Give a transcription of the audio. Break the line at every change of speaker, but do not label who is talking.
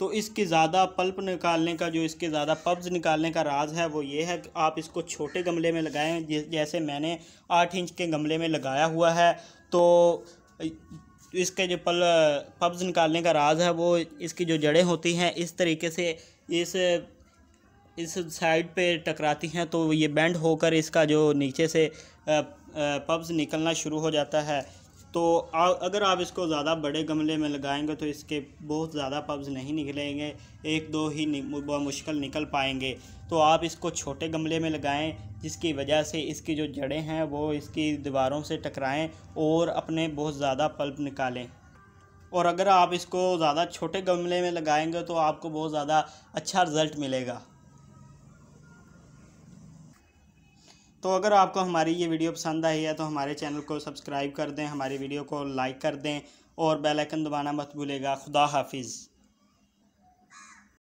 तो इसके ज़्यादा पल्प निकालने का जो इसके ज़्यादा पब्ज़ निकालने का राज है वो ये है कि आप इसको छोटे गमले में लगाएं जैसे मैंने आठ इंच के गमले में लगाया हुआ है तो इसके जो पल पब्ज़ निकालने का राज है वो इसकी जो जड़ें होती हैं इस तरीके से इस इस साइड पे टकराती हैं तो ये बैंड होकर इसका जो नीचे से पब्ज़ निकलना शुरू हो जाता है तो अगर आप इसको ज़्यादा बड़े गमले में लगाएंगे तो इसके बहुत ज़्यादा पब्स नहीं निकलेंगे एक दो ही मुश्किल निकल पाएंगे तो आप इसको छोटे गमले में लगाएं जिसकी वजह से इसकी जो जड़ें हैं वो इसकी दीवारों से टकराएं और अपने बहुत ज़्यादा पल्प निकालें और अगर आप इसको ज़्यादा छोटे गमले में लगाएंगे तो आपको बहुत ज़्यादा अच्छा रिज़ल्ट मिलेगा तो अगर आपको हमारी ये वीडियो पसंद आई है तो हमारे चैनल को सब्सक्राइब कर दें हमारी वीडियो को लाइक कर दें और बेल आइकन दबाना मत भूलेगा खुदा हाफिज़